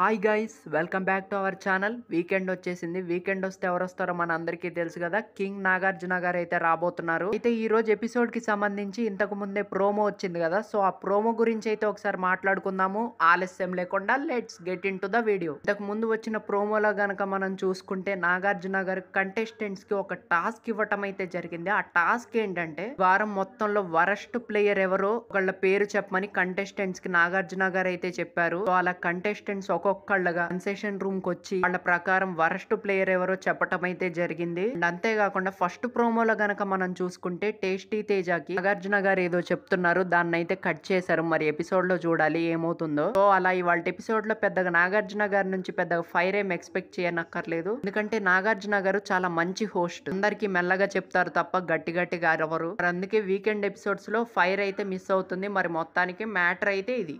hi guys welcome back to our channel weekend వచ్చేసింది weekend వస్తే ఎవరు వస్తారో మన అందరికీ తెలుసు కదా కింగ్ నాగార్జున గారు అయితే రాబోతున్నారు అయితే ఈ రోజు ఎపిసోడ్ కి సంబంధించి ఇంతకు ముందే ప్రోమో వచ్చింది కదా సో ఆ ప్రోమో గురించి అయితే ఒకసారి మాట్లాడుకుందాము ఆలస్యం లేకుండా let's get into the video ఇంతకు ముందు వచ్చిన ప్రోమోలో గనక మనం చూసుకుంటే నాగార్జున గారు కంటెస్టెంట్స్ కి ఒక టాస్క్ ఇవ్వటం అయితే జరిగింది ఆ టాస్క్ ఏంటంటే వారం మొత్తంలో వరస్ట్ ప్లేయర్ ఎవరో వాళ్ళ పేరు చెప్పమని కంటెస్టెంట్స్ కి నాగార్జున గారు అయితే చెప్పారు అలా కంటెస్టెంట్స్ ఒక ఒక్కొక్కళ్ళగా కన్సెషన్ రూమ్ కి వచ్చి వాళ్ళ ప్రకారం వరస్ట్ ప్లేయర్ ఎవరో చెప్పటం అయితే జరిగింది అంతేకాకుండా ఫస్ట్ ప్రోమోలో గనక మనం చూసుకుంటే టేస్టీ తేజాకి నాగార్జున గారు ఏదో చెప్తున్నారు దాన్ని అయితే కట్ చేశారు మరి ఎపిసోడ్ లో చూడాలి ఏమవుతుందో సో అలా ఇవాళ ఎపిసోడ్ లో పెద్దగా నాగార్జున గారి నుంచి పెద్దగా ఫైర్ ఏం ఎక్స్పెక్ట్ చేయనక్కర్లేదు ఎందుకంటే నాగార్జున గారు చాలా మంచి హోస్ట్ అందరికి మెల్లగా చెప్తారు తప్ప గట్టి గట్టిగా ఎవరు అందుకే వీకెండ్ ఎపిసోడ్స్ లో ఫైర్ అయితే మిస్ అవుతుంది మరి మొత్తానికి మ్యాటర్ అయితే ఇది